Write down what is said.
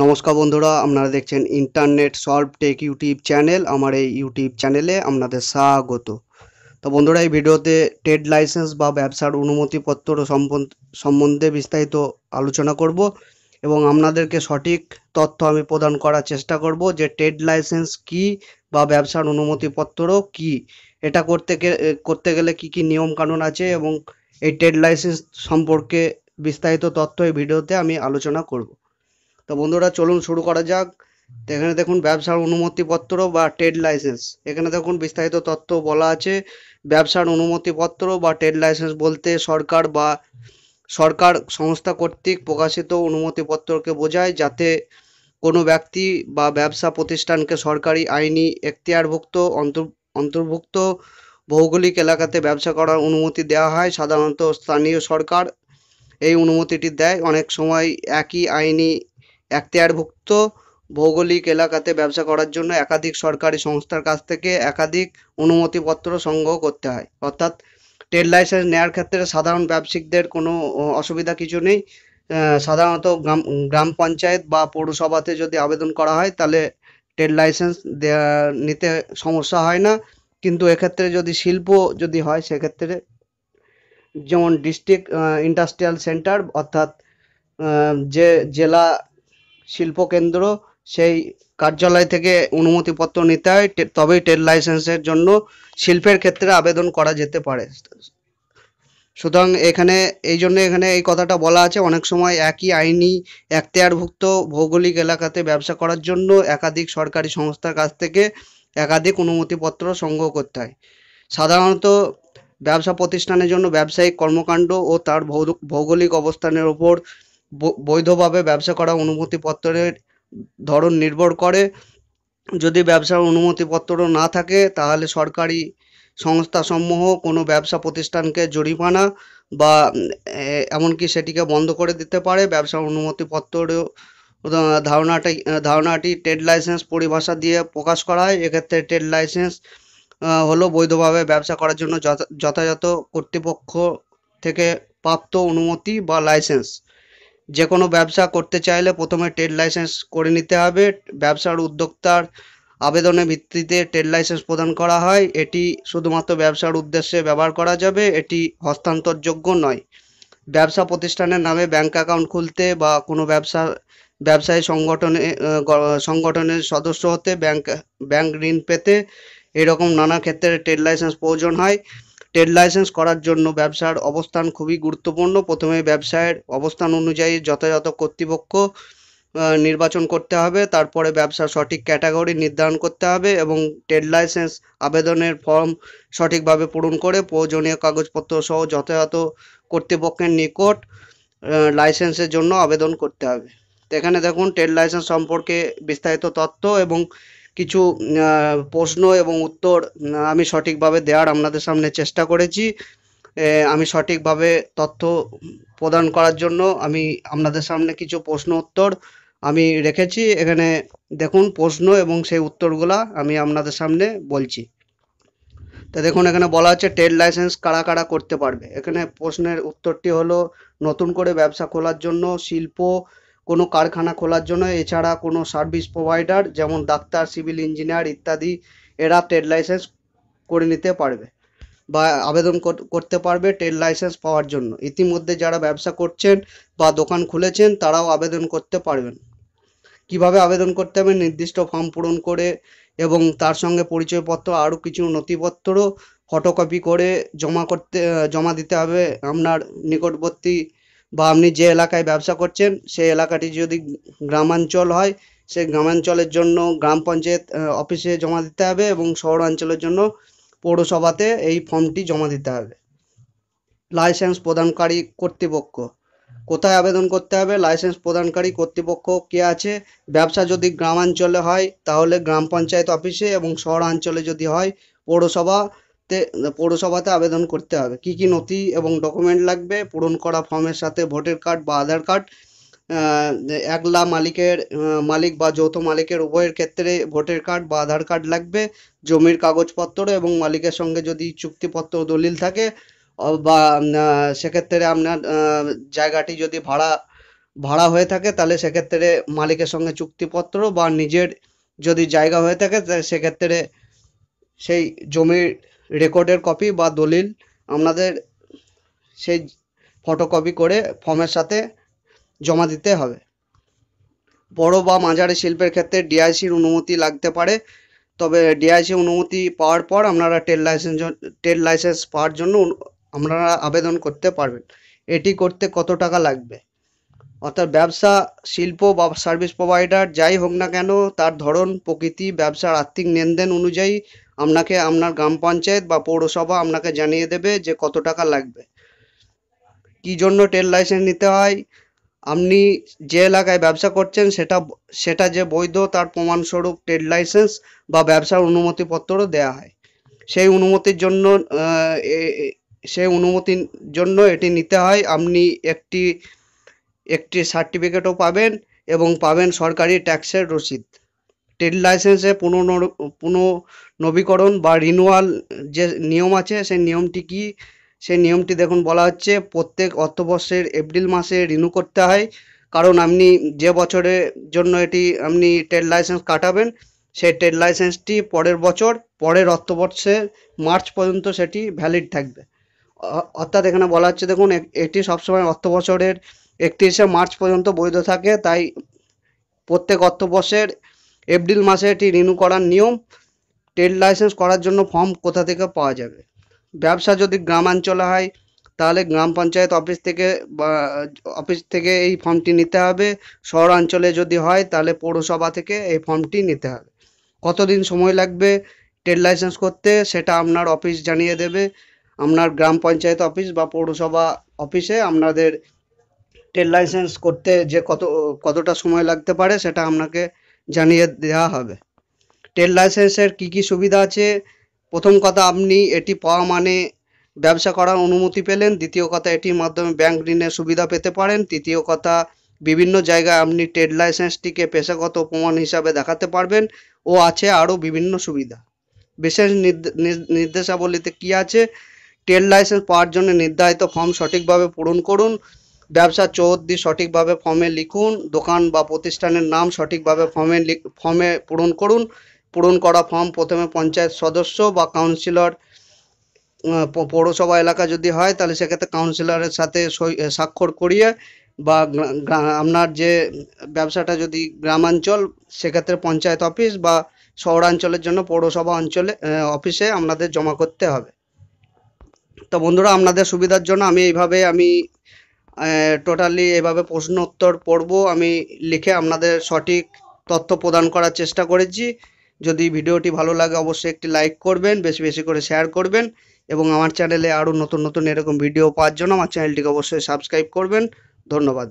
নমস্কার বন্ধুরা আপনারা দেখছেন internet solve tech YouTube channel আমার এই ইউটিউব চ্যানেলে আপনাদের স্বাগত তো বন্ধুরা এই ভিডিওতে ট্রেড লাইসেন্স বা ব্যবসার অনুমতিপত্র সম্বন্ধে বিস্তারিত আলোচনা করব এবং আপনাদেরকে সঠিক তথ্য আমি প্রদান করার চেষ্টা করব যে ট্রেড লাইসেন্স কি বা ব্যবসার অনুমতিপত্র কি এটা করতে করতে গেলে কি কি কানুন আছে এবং এই ট্রেড লাইসেন্স সম্পর্কে বিস্তারিত তথ্য এই ভিডিওতে আমি আলোচনা করবো তো বন্ধুরা চলুন শুরু করা যাক এখানে দেখুন ব্যবসার অনুমতিপত্র বা ট্রেড লাইসেন্স এখানে দেখুন বিস্তারিত তথ্য বলা আছে ব্যবসার অনুমতিপত্র বা ট্রেড লাইসেন্স বলতে সরকার বা সরকার সংস্থা কর্তৃক প্রকাশিত অনুমতিপত্রকে বোঝায় যাতে কোনো ব্যক্তি বা ব্যবসা প্রতিষ্ঠানকে সরকারি আইনি এখতিয়ারভুক্ত অন্তর্ভুক্ত ভৌগোলিক এলাকাতে ব্যবসা করার অনুমতি দেওয়া হয় সাধারণত স্থানীয় সরকার এই অনুমতিটি দেয় অনেক সময় একই আইনি এক্তিয়ারভুক্ত ভৌগোলিক এলাকাতে ব্যবসা করার জন্য একাধিক সরকারি সংস্থার কাছ থেকে একাধিক অনুমতিপত্র সংগ্রহ করতে হয় অর্থাৎ ট্রেড লাইসেন্স নেওয়ার ক্ষেত্রে সাধারণ ব্যবসায়িকদের কোনো অসুবিধা কিছু নেই সাধারণত গ্রাম গ্রাম পঞ্চায়েত বা পৌরসভাতে যদি আবেদন করা হয় তাহলে ট্রেড লাইসেন্স নিতে সমস্যা হয় না কিন্তু এক্ষেত্রে যদি শিল্প যদি হয় সেক্ষেত্রে যেমন ডিস্ট্রিক্ট ইন্ডাস্ট্রিয়াল সেন্টার অর্থাৎ যে জেলা শিল্পকেন্দ্র সেই কার্যালয় থেকে অনুমতিপত্র নিতে হয় তবেই ট্রেড লাইসেন্সের জন্য শিল্পের ক্ষেত্রে আবেদন করা যেতে পারে সুতরাং এখানে এই জন্য এখানে এই কথাটা বলা আছে অনেক সময় একই আইনি এখতিয়ারভুক্ত ভৌগোলিক এলাকাতে ব্যবসা করার জন্য একাধিক সরকারি সংস্থার কাছ থেকে একাধিক অনুমতিপত্র সংগ্রহ করতে হয় সাধারণত ব্যবসা প্রতিষ্ঠানের জন্য ব্যবসায়িক কর্মকাণ্ড ও তার ভৌগোলিক অবস্থানের ওপর বৈধভাবে ব্যবসা করা অনুমতিপত্রের ধরন নির্ভর করে যদি ব্যবসার অনুমতিপত্র না থাকে তাহলে সরকারি সংস্থাসমূহ কোনো ব্যবসা প্রতিষ্ঠানকে জরিমানা বা এমনকি সেটিকে বন্ধ করে দিতে পারে ব্যবসার অনুমতিপত্র ধারণাটি ধারণাটি ট্রেড লাইসেন্স পরিভাষা দিয়ে প্রকাশ করা হয় এক্ষেত্রে ট্রেড লাইসেন্স হলো বৈধভাবে ব্যবসা করার জন্য যথাযথ কর্তৃপক্ষ থেকে প্রাপ্ত অনুমতি বা লাইসেন্স যে কোনো ব্যবসা করতে চাইলে প্রথমে ট্রেড লাইসেন্স করে নিতে হবে ব্যবসার উদ্যোক্তার আবেদনের ভিত্তিতে ট্রেড লাইসেন্স প্রদান করা হয় এটি শুধুমাত্র ব্যবসার উদ্দেশ্যে ব্যবহার করা যাবে এটি হস্তান্তরযোগ্য নয় ব্যবসা প্রতিষ্ঠানের নামে ব্যাংক অ্যাকাউন্ট খুলতে বা কোনো ব্যবসা ব্যবসায়ী সংগঠনে সংগঠনের সদস্য হতে ব্যাংক ব্যাংক ঋণ পেতে এরকম নানা ক্ষেত্রে ট্রেড লাইসেন্স প্রয়োজন হয় ট্রেড লাইসেন্স করার জন্য ব্যবসার অবস্থান খুবই গুরুত্বপূর্ণ প্রথমে ব্যবসায়ের অবস্থান অনুযায়ী যথাযথ কর্তৃপক্ষ নির্বাচন করতে হবে তারপরে ব্যবসার সঠিক ক্যাটাগরি নির্ধারণ করতে হবে এবং ট্রেড লাইসেন্স আবেদনের ফর্ম সঠিকভাবে পূরণ করে প্রয়োজনীয় কাগজপত্র সহ যথাযথ কর্তৃপক্ষের নিকট লাইসেন্সের জন্য আবেদন করতে হবে এখানে দেখুন ট্রেড লাইসেন্স সম্পর্কে বিস্তারিত তথ্য এবং কিছু প্রশ্ন এবং উত্তর আমি সঠিকভাবে দেওয়ার আপনাদের সামনে চেষ্টা করেছি আমি সঠিকভাবে তথ্য প্রদান করার জন্য আমি আপনাদের সামনে কিছু প্রশ্ন উত্তর আমি রেখেছি এখানে দেখুন প্রশ্ন এবং সেই উত্তরগুলা আমি আপনাদের সামনে বলছি তো দেখুন এখানে বলা হচ্ছে ট্রেড লাইসেন্স কারা কারা করতে পারবে এখানে প্রশ্নের উত্তরটি হলো নতুন করে ব্যবসা খোলার জন্য শিল্প কোনো কারখানা খোলার জন্য এছাড়া কোনো সার্ভিস প্রোভাইডার যেমন ডাক্তার সিভিল ইঞ্জিনিয়ার ইত্যাদি এরা ট্রেড লাইসেন্স করে নিতে পারবে বা আবেদন করতে পারবে ট্রেড লাইসেন্স পাওয়ার জন্য ইতিমধ্যে যারা ব্যবসা করছেন বা দোকান খুলেছেন তারাও আবেদন করতে পারবেন কিভাবে আবেদন করতে হবে নির্দিষ্ট ফর্ম পূরণ করে এবং তার সঙ্গে পরিচয়পত্র আরও কিছু নথিপত্র ফটোকপি করে জমা করতে জমা দিতে হবে আপনার নিকটবর্তী বা আপনি যে এলাকায় ব্যবসা করছেন সেই এলাকাটি যদি গ্রামাঞ্চল হয় সেই গ্রামাঞ্চলের জন্য গ্রাম পঞ্চায়েত অফিসে জমা দিতে হবে এবং শহরাঞ্চলের জন্য পৌরসভাতে এই ফর্মটি জমা দিতে হবে লাইসেন্স প্রদানকারী কর্তৃপক্ষ কোথায় আবেদন করতে হবে লাইসেন্স প্রদানকারী কর্তৃপক্ষ কে আছে ব্যবসা যদি গ্রামাঞ্চলে হয় তাহলে গ্রাম পঞ্চায়েত অফিসে এবং শহরাঞ্চলে যদি হয় পৌরসভা করতে পৌরসভাতে আবেদন করতে হবে কি কি নথি এবং ডকুমেন্ট লাগবে পূরণ করা ফর্মের সাথে ভোটার কার্ড বা আধার কার্ড একলা মালিকের মালিক বা যৌথ মালিকের উভয়ের ক্ষেত্রে ভোটার কার্ড বা আধার কার্ড লাগবে জমির কাগজপত্র এবং মালিকের সঙ্গে যদি চুক্তিপত্র দলিল থাকে বা সেক্ষেত্রে আপনার জায়গাটি যদি ভাড়া ভাড়া হয়ে থাকে তাহলে সেক্ষেত্রে মালিকের সঙ্গে চুক্তিপত্র বা নিজের যদি জায়গা হয়ে থাকে সেক্ষেত্রে সেই জমির রেকর্ডের কপি বা দলিল আপনাদের সেই ফটোকপি করে ফর্মের সাথে জমা দিতে হবে বড় বা মাঝারি শিল্পের ক্ষেত্রে ডিআইসির অনুমতি লাগতে পারে তবে ডিআইসি অনুমতি পাওয়ার পর আপনারা ট্রেড লাইসেন্স ট্রেড লাইসেন্স পাওয়ার জন্য আপনারা আবেদন করতে পারবেন এটি করতে কত টাকা লাগবে অর্থাৎ ব্যবসা শিল্প বা সার্ভিস প্রোভাইডার যাই হোক না কেন তার ধরন প্রকৃতি ব্যবসার আর্থিক লেনদেন অনুযায়ী আপনাকে আপনার গ্রাম পঞ্চায়েত বা পৌরসভা আপনাকে জানিয়ে দেবে যে কত টাকা লাগবে কী জন্য ট্রেড লাইসেন্স নিতে হয় আপনি যে এলাকায় ব্যবসা করছেন সেটা সেটা যে বৈধ তার প্রমাণস্বরূপ ট্রেড লাইসেন্স বা ব্যবসার অনুমতিপত্রও দেওয়া হয় সেই অনুমতির জন্য সেই অনুমতির জন্য এটি নিতে হয় আপনি একটি একটি সার্টিফিকেটও পাবেন এবং পাবেন সরকারি ট্যাক্সের রসিদ ট্রেড লাইসেন্সে পুনঃ পুনর্নবীকরণ বা রিনুয়াল যে নিয়ম আছে সেই নিয়মটি কি সেই নিয়মটি দেখুন বলা হচ্ছে প্রত্যেক অর্থবর্ষের এপ্রিল মাসে রিনিউ করতে হয় কারণ আপনি যে বছরের জন্য এটি আপনি ট্রেড লাইসেন্স কাটাবেন সেই ট্রেড লাইসেন্সটি পরের বছর পরের অর্থবর্ষে মার্চ পর্যন্ত সেটি ভ্যালিড থাকবে অর্থাৎ এখানে বলা হচ্ছে দেখুন এটি সবসময় অর্থবছরের একত্রিশে মার্চ পর্যন্ত বৈধ থাকে তাই প্রত্যেক অর্থবর্ষের এপ্রিল মাসে এটি রিনিউ করার নিয়ম ট্রেড লাইসেন্স করার জন্য ফর্ম কোথা থেকে পাওয়া যাবে ব্যবসা যদি গ্রামাঞ্চলে হয় তাহলে গ্রাম পঞ্চায়েত অফিস থেকে বা অফিস থেকে এই ফর্মটি নিতে হবে শহরাঞ্চলে যদি হয় তাহলে পৌরসভা থেকে এই ফর্মটি নিতে হবে কতদিন সময় লাগবে ট্রেড লাইসেন্স করতে সেটা আপনার অফিস জানিয়ে দেবে আপনার গ্রাম পঞ্চায়েত অফিস বা পৌরসভা অফিসে আপনাদের ট্রেড লাইসেন্স করতে যে কত কতটা সময় লাগতে পারে সেটা আপনাকে জানিয়ে দেওয়া হবে ট্রেড লাইসেন্সের কী কী সুবিধা আছে প্রথম কথা আপনি এটি পাওয়া মানে ব্যবসা করার অনুমতি পেলেন দ্বিতীয় কথা এটির মাধ্যমে ব্যাংক ঋণের সুবিধা পেতে পারেন তৃতীয় কথা বিভিন্ন জায়গায় আপনি ট্রেড লাইসেন্সটিকে পেশাগত প্রমাণ হিসাবে দেখাতে পারবেন ও আছে আরও বিভিন্ন সুবিধা বিশেষ নির্দেশাবলীতে কি আছে ট্রেড লাইসেন্স পাওয়ার জন্য নির্ধারিত ফর্ম সঠিকভাবে পূরণ করুন ব্যবসা চৌহদ্দি সঠিকভাবে ফর্মে লিখুন দোকান বা প্রতিষ্ঠানের নাম সঠিকভাবে ফর্মে ফর্মে পূরণ করুন পূরণ করা ফর্ম প্রথমে পঞ্চায়েত সদস্য বা কাউন্সিলর পৌরসভা এলাকা যদি হয় তাহলে সেক্ষেত্রে কাউন্সিলরের সাথে স্বাক্ষর করিয়ে বা আপনার যে ব্যবসাটা যদি গ্রামাঞ্চল সেক্ষেত্রে পঞ্চায়েত অফিস বা শহরাঞ্চলের জন্য পৌরসভা অঞ্চলে অফিসে আপনাদের জমা করতে হবে তো বন্ধুরা আপনাদের সুবিধার জন্য আমি এইভাবে আমি টোটালি এভাবে প্রশ্ন উত্তর পর্ব আমি লিখে আপনাদের সঠিক তথ্য প্রদান করার চেষ্টা করেছি যদি ভিডিওটি ভালো লাগে অবশ্যই একটি লাইক করবেন বেশি বেশি করে শেয়ার করবেন এবং আমার চ্যানেলে আরও নতুন নতুন এরকম ভিডিও পাওয়ার জন্য আমার চ্যানেলটিকে অবশ্যই সাবস্ক্রাইব করবেন ধন্যবাদ